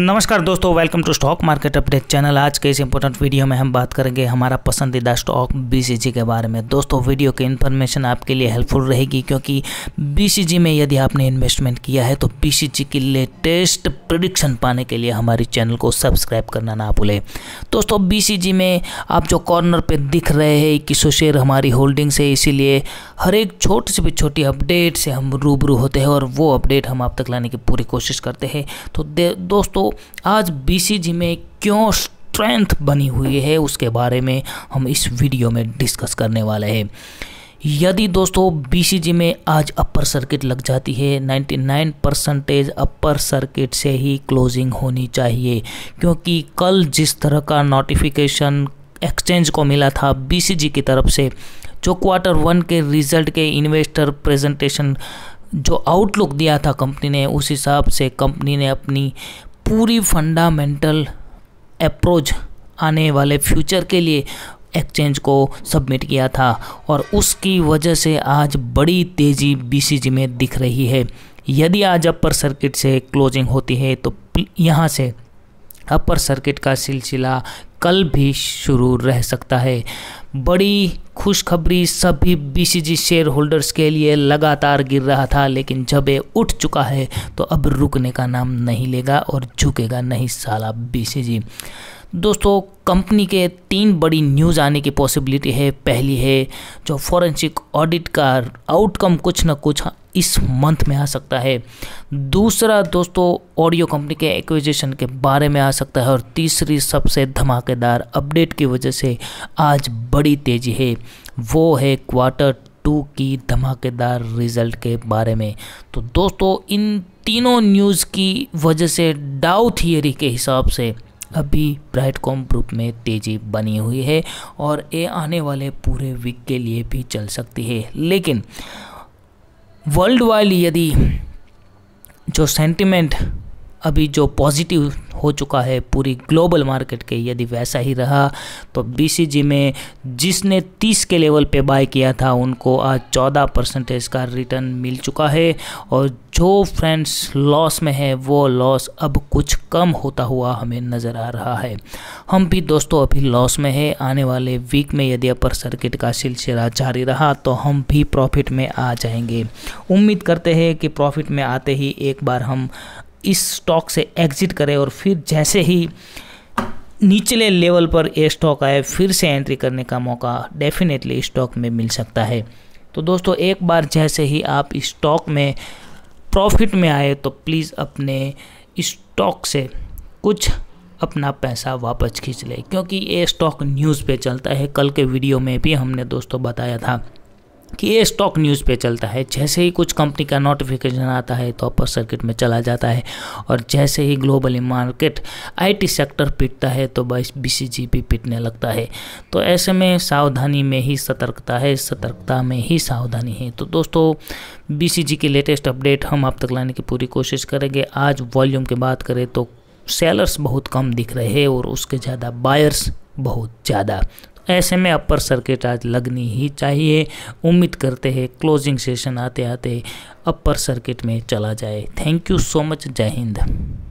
नमस्कार दोस्तों welcome to stock market update channel आज के इस इंपॉर्टेंट वीडियो में हम बात करेंगे हमारा पसंदीदा स्टॉक बीसीजी के बारे में दोस्तों वीडियो की इन्फॉर्मेशन आपके लिए हेल्पफुल रहेगी क्योंकि बीसीजी में यदि आपने इन्वेस्टमेंट किया है तो बीसीजी की लेटेस्ट प्रडिक्शन पाने के लिए हमारे चैनल को सब्सक्राइब करना ना भूलें दोस्तों बी में आप जो कॉर्नर पर दिख रहे हैं कि सुशेर हमारी होल्डिंग्स है इसीलिए हर एक छोटी से भी छोटी अपडेट से हम रूबरू होते हैं और वो अपडेट हम आप तक लाने की पूरी कोशिश करते हैं तो दोस्तों आज बीसीजी में क्यों स्ट्रेंथ बनी हुई है उसके बारे में हम इस वीडियो में डिस्कस करने वाले हैं यदि दोस्तों बीसीजी में आज अपर सर्किट लग जाती है 99 परसेंटेज अपर सर्किट से ही क्लोजिंग होनी चाहिए क्योंकि कल जिस तरह का नोटिफिकेशन एक्सचेंज को मिला था बीसीजी की तरफ से जो क्वार्टर वन के रिजल्ट के इन्वेस्टर प्रेजेंटेशन जो आउटलुक दिया था कंपनी ने उस हिसाब से कंपनी ने अपनी पूरी फंडामेंटल अप्रोच आने वाले फ्यूचर के लिए एक्सचेंज को सबमिट किया था और उसकी वजह से आज बड़ी तेज़ी बीसीजी में दिख रही है यदि आज अपर सर्किट से क्लोजिंग होती है तो यहाँ से अपर सर्किट का सिलसिला कल भी शुरू रह सकता है बड़ी खुशखबरी सभी बीसीजी शेयर होल्डर्स के लिए लगातार गिर रहा था लेकिन जब ये उठ चुका है तो अब रुकने का नाम नहीं लेगा और झुकेगा नहीं साला बीसीजी दोस्तों कंपनी के तीन बड़ी न्यूज़ आने की पॉसिबिलिटी है पहली है जो फॉरेंसिक ऑडिट का आउटकम कुछ ना कुछ इस मंथ में आ सकता है दूसरा दोस्तों ऑडियो कंपनी के एक्विजिशन के बारे में आ सकता है और तीसरी सबसे धमाकेदार अपडेट की वजह से आज बड़ी तेज़ी है वो है क्वार्टर टू की धमाकेदार रिजल्ट के बारे में तो दोस्तों इन तीनों न्यूज़ की वजह से डाउ थियरी के हिसाब से अभी ब्राइट कॉम ग्रुप में तेज़ी बनी हुई है और ये आने वाले पूरे वीक के लिए भी चल सकती है लेकिन वर्ल्ड वाइड यदि जो सेंटिमेंट अभी जो पॉजिटिव हो चुका है पूरी ग्लोबल मार्केट के यदि वैसा ही रहा तो बीसीजी में जिसने 30 के लेवल पे बाय किया था उनको आज 14 परसेंटेज का रिटर्न मिल चुका है और जो फ्रेंड्स लॉस में है वो लॉस अब कुछ कम होता हुआ हमें नज़र आ रहा है हम भी दोस्तों अभी लॉस में है आने वाले वीक में यदि अपर सर्किट का सिलसिला जारी रहा तो हम भी प्रॉफिट में आ जाएंगे उम्मीद करते हैं कि प्रॉफिट में आते ही एक बार हम इस स्टॉक से एग्ज़िट करें और फिर जैसे ही निचले लेवल पर ये स्टॉक आए फिर से एंट्री करने का मौका डेफिनेटली स्टॉक में मिल सकता है तो दोस्तों एक बार जैसे ही आप स्टॉक में प्रॉफिट में आए तो प्लीज़ अपने स्टॉक से कुछ अपना पैसा वापस खींच लें क्योंकि ये स्टॉक न्यूज़ पे चलता है कल के वीडियो में भी हमने दोस्तों बताया था कि ये स्टॉक न्यूज़ पे चलता है जैसे ही कुछ कंपनी का नोटिफिकेशन आता है तो अपर सर्किट में चला जाता है और जैसे ही ग्लोबली मार्केट आईटी सेक्टर पिटता है तो बस भी पिटने लगता है तो ऐसे में सावधानी में ही सतर्कता है सतर्कता में ही सावधानी है तो दोस्तों बी की लेटेस्ट अपडेट हम आप तक लाने की पूरी कोशिश करेंगे आज वॉल्यूम की बात करें तो सेलर्स बहुत कम दिख रहे हैं और उसके ज़्यादा बायर्स बहुत ज़्यादा ऐसे में अपर सर्किट आज लगनी ही चाहिए उम्मीद करते हैं क्लोजिंग सेशन आते आते अपर सर्किट में चला जाए थैंक यू सो मच जय हिंद